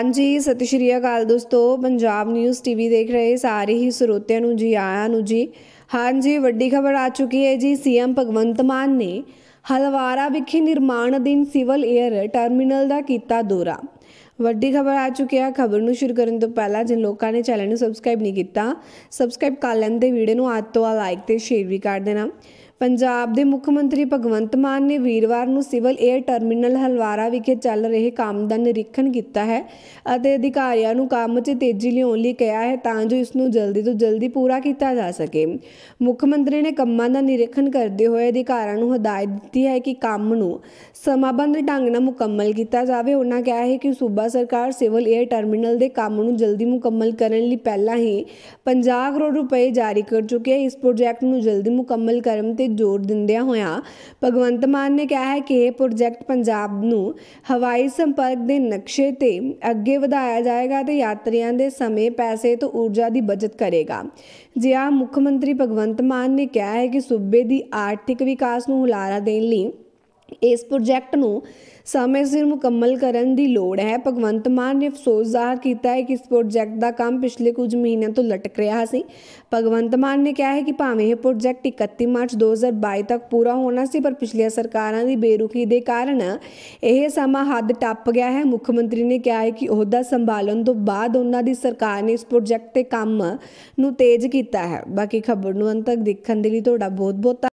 ਹਾਂਜੀ ਸਤਿ ਸ਼੍ਰੀ ਅਕਾਲ ਦੋਸਤੋ ਪੰਜਾਬ ਨਿਊਜ਼ ਟੀਵੀ ਦੇਖ ਰਹੇ ਸਾਰੇ ਹੀ ਸਰੋਤਿਆਂ ਨੂੰ ਜੀ ਆਇਆਂ ਨੂੰ ਜੀ ਹਾਂਜੀ ਵੱਡੀ ਖਬਰ ਆ ਚੁੱਕੀ ਹੈ ਜੀ ਸੀਐਮ ਭਗਵੰਤ ਮਾਨ ਨੇ ਹਲਵਾਰਾ ਵਿਖੇ ਨਿਰਮਾਣ ਅਧੀਨ ਸਿਵਲ 에ਅਰ ਟਰਮੀਨਲ ਦਾ ਕੀਤਾ ਦੌਰਾ ਵੱਡੀ ਖਬਰ ਆ ਚੁੱਕੀ ਹੈ ਖਬਰ ਨੂੰ ਸ਼ੁਰੂ ਕਰਨ ਤੋਂ ਪਹਿਲਾਂ ਜਿਨ ਲੋਕਾਂ ਨੇ ਚੈਨਲ ਨੂੰ ਸਬਸਕ੍ਰਾਈਬ ਨਹੀਂ ਕੀਤਾ ਸਬਸਕ੍ਰਾਈਬ ਕਰ ਲੈਣ ਤੇ ਵੀਡੀਓ ਨੂੰ ਅੱਜ ਤੋਂ ਲਾਈਕ ਤੇ ਸ਼ੇਅਰ ਵੀ ਕਰ ਦੇਣਾ ਪੰਜਾਬ ਦੇ ਮੁੱਖ ਮੰਤਰੀ ਭਗਵੰਤ ਮਾਨ ਨੇ ਵੀਰਵਾਰ ਨੂੰ ਸਿਵਲ 에ਅਰ ਟਰਮੀਨਲ ਹਲਵਾਰਾ ਵਿਖੇ ਚੱਲ ਰਹੇ ਕੰਮ ਦਾ ਨਿਰੀਖਣ ਕੀਤਾ ਹੈ ਅਤੇ ਅਧਿਕਾਰੀਆਂ ਨੂੰ ਕੰਮ 'ਚ ਤੇਜ਼ੀ ਲਿਆਉਣ ਲਈ ਕਿਹਾ ਹੈ ਤਾਂ ਜੋ ਇਸ ਨੂੰ ਜਲਦੀ ਤੋਂ ਜਲਦੀ ਪੂਰਾ ਕੀਤਾ ਜਾ ਸਕੇ ਮੁੱਖ ਮੰਤਰੀ ਨੇ ਕੰਮਾਂ ਦਾ ਨਿਰੀਖਣ ਕਰਦੇ ਹੋਏ ਅਧਿਕਾਰੀਆਂ ਨੂੰ ਹਦਾਇਤ ਦਿੱਤੀ ਹੈ ਕਿ ਕੰਮ ਨੂੰ ਸਮਾਬੰਧ ਢੰਗ ਨਾਲ ਮੁਕੰਮਲ ਕੀਤਾ ਜਾਵੇ ਉਹਨਾਂ ਕਿਹਾ ਹੈ ਕਿ ਸੂਬਾ ਸਰਕਾਰ ਸਿਵਲ 에ਅਰ ਟਰਮੀਨਲ ਦੇ ਕੰਮ ਨੂੰ ਜਲਦੀ ਮੁਕੰਮਲ ਕਰਨ ਲਈ ਪਹਿਲਾਂ ਹੀ 50 ਕਰੋੜ ਰੁਪਏ ਜਾਰੀ ਕਰ ਚੁੱਕੀ ਹੈ ਇਸ ਪ੍ਰੋਜੈਕਟ ਨੂੰ ਜਲਦੀ ਮੁਕੰਮਲ ਕਰਨ ਤੇ ਜ਼ੋਰ ਦਿੰਦਿਆਂ ਹੋਇਆਂ ਭਗਵੰਤ ਮਾਨ ਨੇ ਕਿਹਾ ਹੈ ਕਿ ਇਹ ਪ੍ਰੋਜੈਕਟ ਪੰਜਾਬ ਨੂੰ ਹਵਾਈ ਸੰਪਰਕ ਦੇ ਨਕਸ਼ੇ ਤੇ ਅੱਗੇ ਵਧਾਇਆ ਜਾਏਗਾ ਤੇ ਯਾਤਰੀਆਂ ਦੇ ਸਮੇਂ ਪੈਸੇ ਤੋਂ ਊਰਜਾ ਦੀ ਬਚਤ ਕਰੇਗਾ ਜਿਹਾ ਮੁੱਖ ਮੰਤਰੀ ਭਗਵੰਤ ਮਾਨ ਨੇ ਕਿਹਾ ਹੈ ਕਿ ਸੂਬੇ ਦੀ ਆਰਥਿਕ ਵਿਕਾਸ ਨੂੰ ਹੁਲਾਰਾ ਦੇਣ ਲਈ ਇਸ ਪ੍ਰੋਜੈਕਟ ਨੂੰ ਸਮੇਂ ਸਿਰ ਮੁਕੰਮਲ ਕਰਨ ਦੀ ਲੋੜ ਹੈ ਭਗਵੰਤ ਮਾਨ ਨੇ ਅਫਸੋਸ ਜ਼ਾਹਰ ਕੀਤਾ ਹੈ ਕਿ ਇਸ ਪ੍ਰੋਜੈਕਟ ਦਾ ਕੰਮ ਪਿਛਲੇ ਕੁਝ ਮਹੀਨਿਆਂ ਤੋਂ ਲਟਕ ਰਿਹਾ ਸੀ ਭਗਵੰਤ ਮਾਨ ਨੇ ਕਿਹਾ ਹੈ ਕਿ ਭਾਵੇਂ ਇਹ ਪ੍ਰੋਜੈਕਟ 31 ਮਾਰਚ 2022 ਤੱਕ ਪੂਰਾ ਹੋਣਾ ਸੀ ਪਰ ਪਿਛਲੀਆਂ ਸਰਕਾਰਾਂ ਦੀ ਬੇਰੁਖੀ ਦੇ ਕਾਰਨ ਇਹ ਸਮਾਂ ਹੱਦ ਟੱਪ ਗਿਆ ਹੈ ਮੁੱਖ ਮੰਤਰੀ ਨੇ ਕਿਹਾ ਹੈ ਕਿ ਅਹੁਦਾ ਸੰਭਾਲਣ ਤੋਂ ਬਾਅਦ ਉਹਨਾਂ ਦੀ ਸਰਕਾਰ ਨੇ ਇਸ ਪ੍ਰੋਜੈਕਟ ਤੇ ਕੰਮ ਨੂੰ ਤੇਜ਼ ਕੀਤਾ ਹੈ ਬਾਕੀ ਖਬਰ ਨੂੰ ਅੰਤ ਤੱਕ ਦੇਖਣ ਦੇ ਲਈ ਤੁਹਾਡਾ ਬਹੁਤ ਬਹੁਤ